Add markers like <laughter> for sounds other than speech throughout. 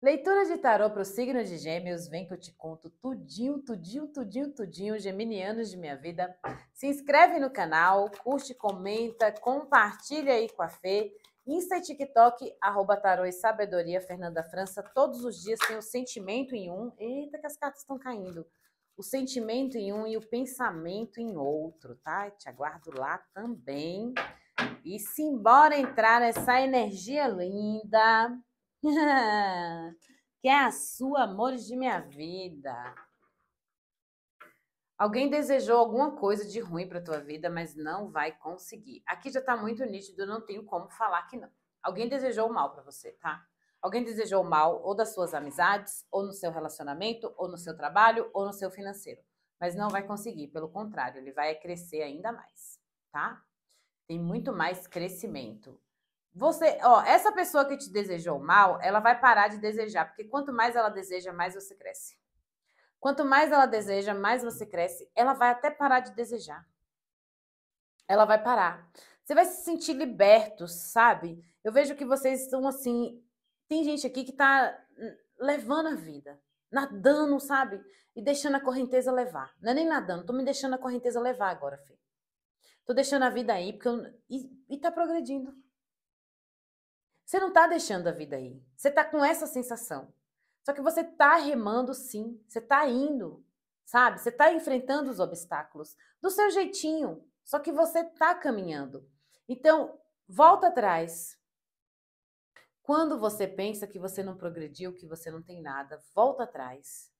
Leitura de tarô para o signo de Gêmeos, vem que eu te conto tudinho, tudinho, tudinho, tudinho, geminianos de minha vida. Se inscreve no canal, curte, comenta, compartilha aí com a Fê. Insta e TikTok, arroba tarô e sabedoria, Fernanda França. Todos os dias tem o sentimento em um. Eita, que as cartas estão caindo. O sentimento em um e o pensamento em outro, tá? Te aguardo lá também. E se embora entrar essa energia linda <laughs> que é a sua, amores de minha vida. Alguém desejou alguma coisa de ruim para tua vida, mas não vai conseguir. Aqui já está muito nítido, não tenho como falar que não. Alguém desejou o mal para você, tá? Alguém desejou o mal ou das suas amizades, ou no seu relacionamento, ou no seu trabalho, ou no seu financeiro. Mas não vai conseguir, pelo contrário, ele vai crescer ainda mais, tá? Tem muito mais crescimento. Você, ó, essa pessoa que te desejou mal, ela vai parar de desejar, porque quanto mais ela deseja, mais você cresce. Quanto mais ela deseja, mais você cresce. Ela vai até parar de desejar. Ela vai parar. Você vai se sentir liberto, sabe? Eu vejo que vocês estão assim. Tem gente aqui que tá levando a vida, nadando, sabe? E deixando a correnteza levar. Não é nem nadando, tô me deixando a correnteza levar agora, filho. Tô deixando a vida aí, porque eu... e, e tá progredindo. Você não está deixando a vida aí. Você está com essa sensação. Só que você está remando sim. Você está indo, sabe? Você está enfrentando os obstáculos do seu jeitinho. Só que você está caminhando. Então, volta atrás. Quando você pensa que você não progrediu, que você não tem nada, volta atrás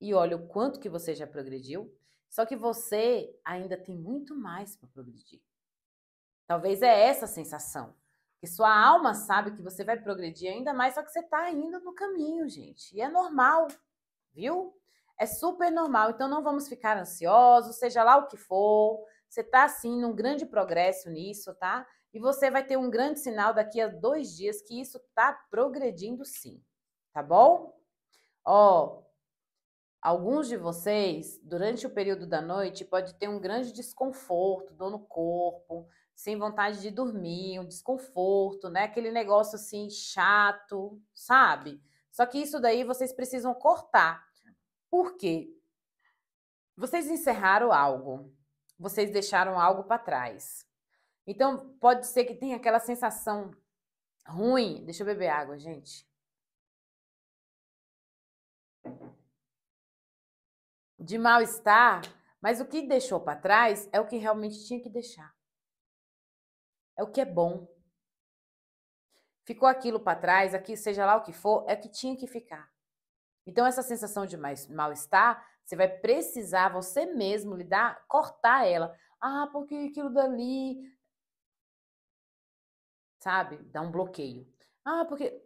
e olha o quanto que você já progrediu. Só que você ainda tem muito mais para progredir. Talvez é essa a sensação. Porque sua alma sabe que você vai progredir ainda mais, só que você está ainda no caminho, gente. E é normal, viu? É super normal. Então não vamos ficar ansiosos, seja lá o que for. Você está, assim, num grande progresso nisso, tá? E você vai ter um grande sinal daqui a dois dias que isso está progredindo sim, tá bom? Ó, alguns de vocês, durante o período da noite, pode ter um grande desconforto, dor no corpo, sem vontade de dormir, um desconforto, né? Aquele negócio assim chato, sabe? Só que isso daí vocês precisam cortar. Por quê? Vocês encerraram algo, vocês deixaram algo para trás. Então, pode ser que tenha aquela sensação ruim. Deixa eu beber água, gente. De mal-estar, mas o que deixou para trás é o que realmente tinha que deixar é o que é bom. Ficou aquilo para trás, aqui, seja lá o que for, é o que tinha que ficar. Então, essa sensação de mal-estar, você vai precisar você mesmo lidar, cortar ela. Ah, porque aquilo dali. Sabe? Dá um bloqueio. Ah, porque.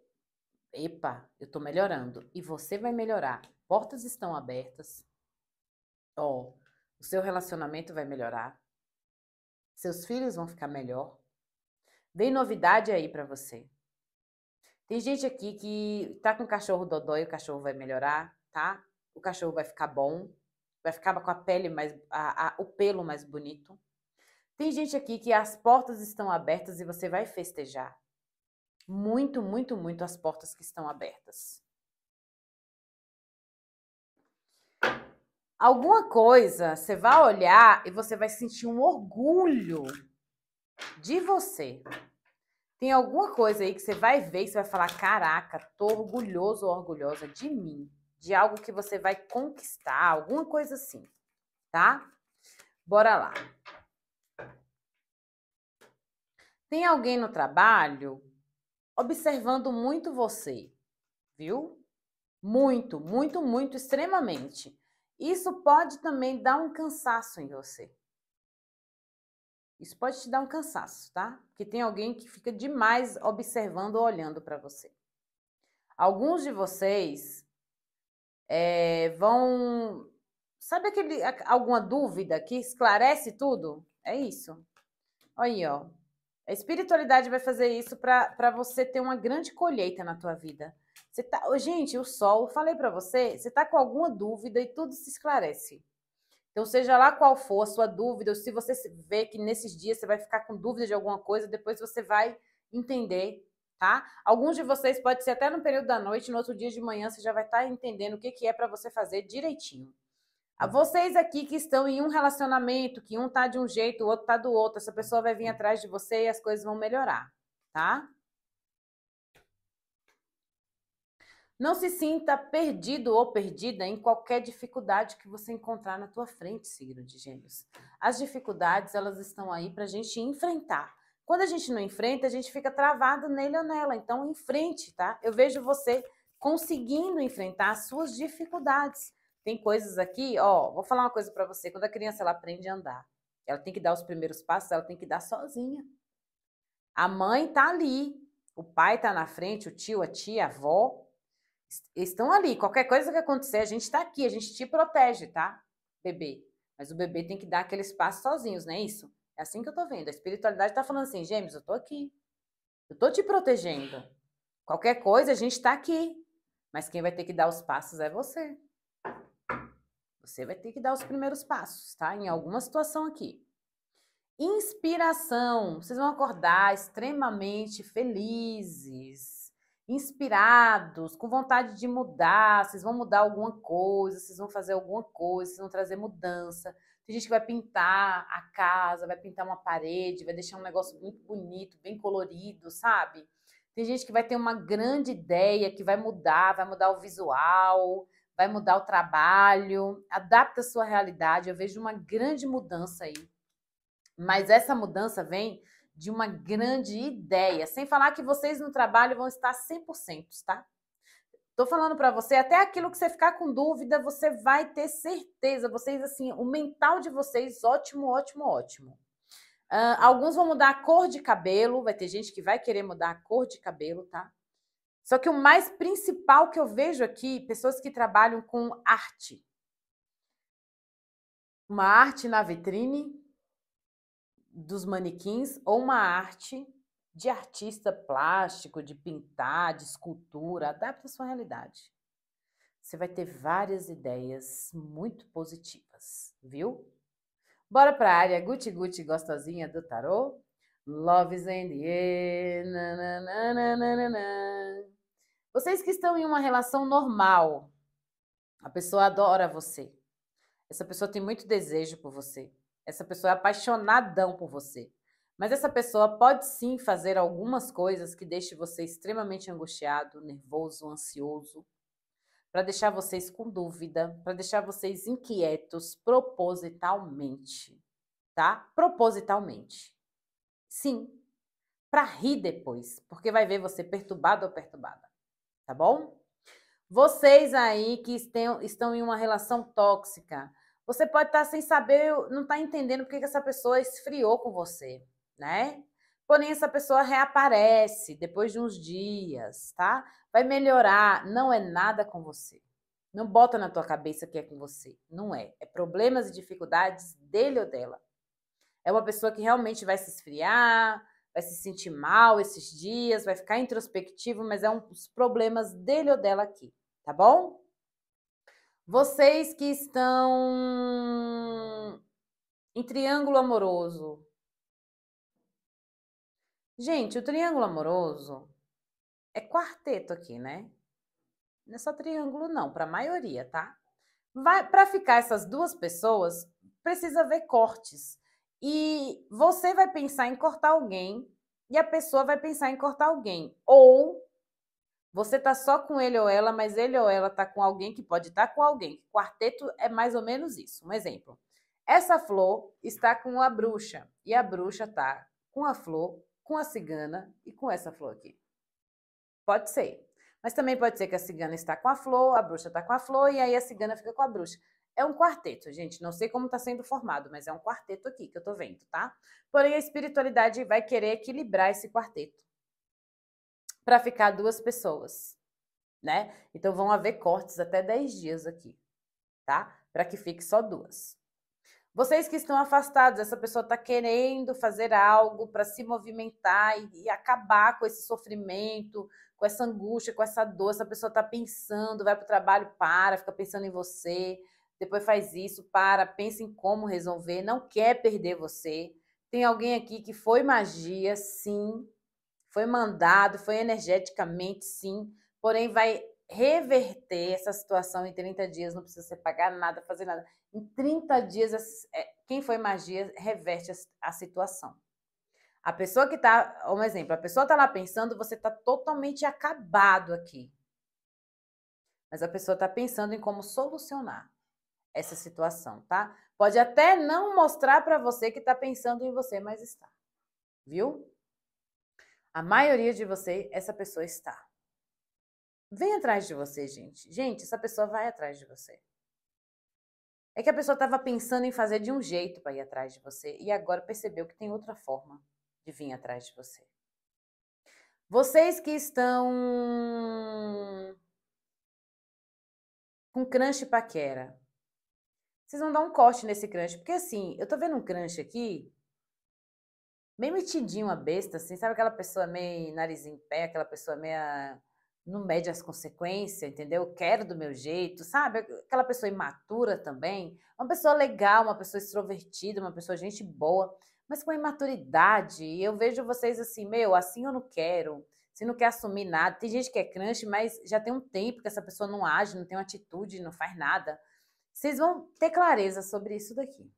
Epa, eu tô melhorando. E você vai melhorar. Portas estão abertas. Ó, oh, o seu relacionamento vai melhorar. Seus filhos vão ficar melhor. Vem novidade aí para você. Tem gente aqui que tá com cachorro dodói, o cachorro vai melhorar, tá? O cachorro vai ficar bom, vai ficar com a pele mais, a, a, o pelo mais bonito. Tem gente aqui que as portas estão abertas e você vai festejar. Muito, muito, muito as portas que estão abertas. Alguma coisa você vai olhar e você vai sentir um orgulho de você. Tem alguma coisa aí que você vai ver e você vai falar: caraca, tô orgulhoso ou orgulhosa de mim, de algo que você vai conquistar, alguma coisa assim, tá? Bora lá. Tem alguém no trabalho observando muito você, viu? Muito, muito, muito, extremamente. Isso pode também dar um cansaço em você. Isso pode te dar um cansaço, tá? Porque tem alguém que fica demais observando ou olhando para você. Alguns de vocês é, vão. Sabe aquele, alguma dúvida que esclarece tudo? É isso. Aí, ó. A espiritualidade vai fazer isso para você ter uma grande colheita na tua vida. Você tá, gente, o sol, falei para você, você tá com alguma dúvida e tudo se esclarece. Então, seja lá qual for a sua dúvida, ou se você vê que nesses dias você vai ficar com dúvida de alguma coisa, depois você vai entender, tá? Alguns de vocês pode ser até no período da noite, no outro dia de manhã você já vai estar tá entendendo o que, que é para você fazer direitinho. A ah, vocês aqui que estão em um relacionamento, que um tá de um jeito, o outro tá do outro, essa pessoa vai vir atrás de você e as coisas vão melhorar, tá? Não se sinta perdido ou perdida em qualquer dificuldade que você encontrar na tua frente, signo de gêmeos. As dificuldades, elas estão aí para a gente enfrentar. Quando a gente não enfrenta, a gente fica travado nele ou nela. Então, enfrente, tá? Eu vejo você conseguindo enfrentar as suas dificuldades. Tem coisas aqui, ó, vou falar uma coisa para você. Quando a criança ela aprende a andar, ela tem que dar os primeiros passos, ela tem que dar sozinha. A mãe tá ali, o pai tá na frente, o tio, a tia, a avó, estão ali. Qualquer coisa que acontecer, a gente está aqui, a gente te protege, tá? Bebê. Mas o bebê tem que dar aquele espaço sozinhos, não é isso? É assim que eu tô vendo. A espiritualidade tá falando assim, gêmeos, eu tô aqui. Eu tô te protegendo. Qualquer coisa, a gente tá aqui. Mas quem vai ter que dar os passos é você. Você vai ter que dar os primeiros passos, tá? Em alguma situação aqui. Inspiração. Vocês vão acordar extremamente felizes inspirados, com vontade de mudar, vocês vão mudar alguma coisa, vocês vão fazer alguma coisa, vocês vão trazer mudança. Tem gente que vai pintar a casa, vai pintar uma parede, vai deixar um negócio muito bonito, bem colorido, sabe? Tem gente que vai ter uma grande ideia, que vai mudar, vai mudar o visual, vai mudar o trabalho, adapta a sua realidade. Eu vejo uma grande mudança aí. Mas essa mudança vem de uma grande ideia. Sem falar que vocês no trabalho vão estar 100%, tá? Tô falando para você, até aquilo que você ficar com dúvida, você vai ter certeza. Vocês, assim, o mental de vocês, ótimo, ótimo, ótimo. Uh, alguns vão mudar a cor de cabelo, vai ter gente que vai querer mudar a cor de cabelo, tá? Só que o mais principal que eu vejo aqui, pessoas que trabalham com arte. Uma arte na vitrine, dos manequins ou uma arte de artista plástico, de pintar, de escultura, adapta a sua realidade. Você vai ter várias ideias muito positivas, viu? Bora para a área guti guti gostosinha do tarô? Loves and Vocês que estão em uma relação normal, a pessoa adora você. Essa pessoa tem muito desejo por você. Essa pessoa é apaixonadão por você. Mas essa pessoa pode sim fazer algumas coisas que deixe você extremamente angustiado, nervoso, ansioso, para deixar vocês com dúvida, para deixar vocês inquietos propositalmente, tá? Propositalmente. Sim, para rir depois, porque vai ver você perturbado ou perturbada, tá bom? Vocês aí que estão, estão em uma relação tóxica, você pode estar tá sem saber, não estar tá entendendo porque que essa pessoa esfriou com você, né? Porém, essa pessoa reaparece depois de uns dias, tá? Vai melhorar, não é nada com você. Não bota na tua cabeça que é com você. Não é. É problemas e dificuldades dele ou dela. É uma pessoa que realmente vai se esfriar, vai se sentir mal esses dias, vai ficar introspectivo, mas é um, os problemas dele ou dela aqui, tá bom? Vocês que estão em triângulo amoroso. Gente, o triângulo amoroso é quarteto aqui, né? Não é só triângulo não, para a maioria, tá? Para ficar essas duas pessoas, precisa ver cortes. E você vai pensar em cortar alguém e a pessoa vai pensar em cortar alguém. Ou você tá só com ele ou ela, mas ele ou ela tá com alguém que pode estar tá com alguém. Quarteto é mais ou menos isso. Um exemplo. Essa flor está com a bruxa e a bruxa tá com a flor, com a cigana e com essa flor aqui. Pode ser. Mas também pode ser que a cigana está com a flor, a bruxa está com a flor e aí a cigana fica com a bruxa. É um quarteto, gente. Não sei como está sendo formado, mas é um quarteto aqui que eu estou vendo, tá? Porém, a espiritualidade vai querer equilibrar esse quarteto para ficar duas pessoas, né? Então vão haver cortes até 10 dias aqui, tá? Para que fique só duas. Vocês que estão afastados, essa pessoa está querendo fazer algo para se movimentar e, e, acabar com esse sofrimento, com essa angústia, com essa dor. Essa pessoa está pensando, vai para o trabalho, para, fica pensando em você, depois faz isso, para, pensa em como resolver, não quer perder você. Tem alguém aqui que foi magia, sim, foi mandado, foi energeticamente sim, porém vai reverter essa situação em 30 dias, não precisa você pagar nada, fazer nada. Em 30 dias, é, quem foi magia reverte a situação. A pessoa que está, um exemplo, a pessoa está lá pensando, você está totalmente acabado aqui. Mas a pessoa está pensando em como solucionar essa situação, tá? Pode até não mostrar para você que está pensando em você, mas está. Viu? A maioria de você, essa pessoa está. Vem atrás de você, gente. Gente, essa pessoa vai atrás de você. É que a pessoa estava pensando em fazer de um jeito para ir atrás de você e agora percebeu que tem outra forma de vir atrás de você. Vocês que estão com cranche paquera, vocês vão dar um corte nesse cranche porque assim, eu tô vendo um cranche aqui meio metidinho uma besta, assim, sabe aquela pessoa meio nariz em pé, aquela pessoa meio não mede as consequências, entendeu? quero do meu jeito, sabe? Aquela pessoa imatura também, uma pessoa legal, uma pessoa extrovertida, uma pessoa gente boa, mas com imaturidade. E eu vejo vocês assim, meu, assim eu não quero. Você assim não quer assumir nada. Tem gente que é crunch, mas já tem um tempo que essa pessoa não age, não tem uma atitude, não faz nada. Vocês vão ter clareza sobre isso daqui.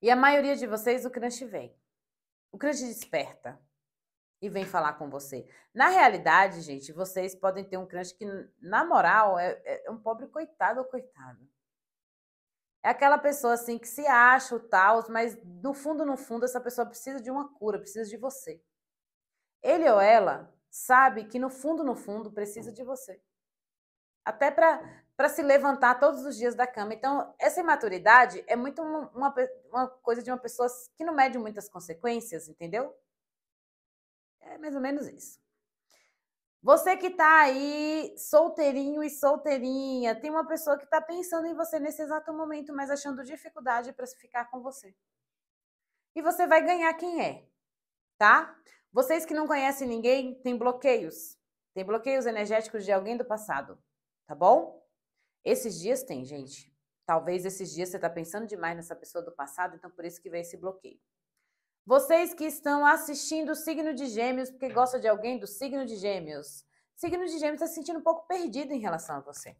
E a maioria de vocês, o crush vem. O crush desperta e vem falar com você. Na realidade, gente, vocês podem ter um crush que, na moral, é, é um pobre coitado ou coitado. É aquela pessoa assim que se acha o tal, mas no fundo, no fundo, essa pessoa precisa de uma cura, precisa de você. Ele ou ela sabe que no fundo, no fundo, precisa de você. Até para para se levantar todos os dias da cama. Então, essa imaturidade é muito uma, uma, coisa de uma pessoa que não mede muitas consequências, entendeu? É mais ou menos isso. Você que está aí solteirinho e solteirinha, tem uma pessoa que está pensando em você nesse exato momento, mas achando dificuldade para ficar com você. E você vai ganhar quem é, tá? Vocês que não conhecem ninguém, tem bloqueios. Tem bloqueios energéticos de alguém do passado, tá bom? Esses dias tem, gente. Talvez esses dias você está pensando demais nessa pessoa do passado, então por isso que vem esse bloqueio. Vocês que estão assistindo o signo de gêmeos, porque gosta de alguém do signo de gêmeos. Signo de gêmeos está se sentindo um pouco perdido em relação a você.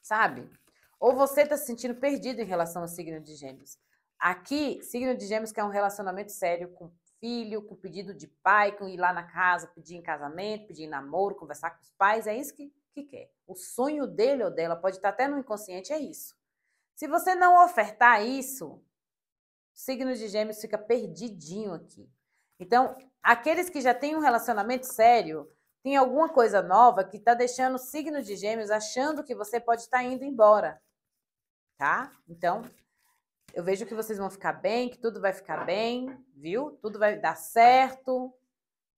Sabe? Ou você está se sentindo perdido em relação ao signo de gêmeos. Aqui, signo de gêmeos quer é um relacionamento sério com filho, com pedido de pai, com ir lá na casa, pedir em casamento, pedir em namoro, conversar com os pais, é isso que que quer. O sonho dele ou dela pode estar até no inconsciente, é isso. Se você não ofertar isso, signo de gêmeos fica perdidinho aqui. Então, aqueles que já têm um relacionamento sério, tem alguma coisa nova que está deixando o signo de gêmeos achando que você pode estar tá indo embora. Tá? Então, eu vejo que vocês vão ficar bem, que tudo vai ficar bem, viu? Tudo vai dar certo,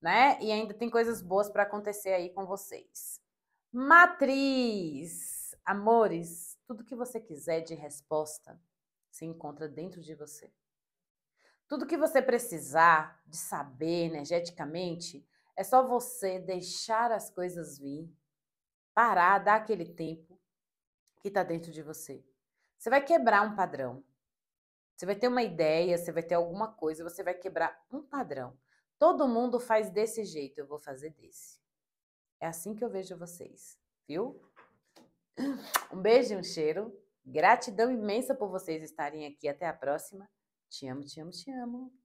né? E ainda tem coisas boas para acontecer aí com vocês. Matriz. Amores, tudo que você quiser de resposta se encontra dentro de você. Tudo que você precisar de saber energeticamente é só você deixar as coisas vir, parar, dar aquele tempo que está dentro de você. Você vai quebrar um padrão. Você vai ter uma ideia, você vai ter alguma coisa, você vai quebrar um padrão. Todo mundo faz desse jeito, eu vou fazer desse. É assim que eu vejo vocês, viu? <clears throat> Um beijo e um cheiro. Gratidão imensa por vocês estarem aqui. Até a próxima. Te amo, te amo, te amo.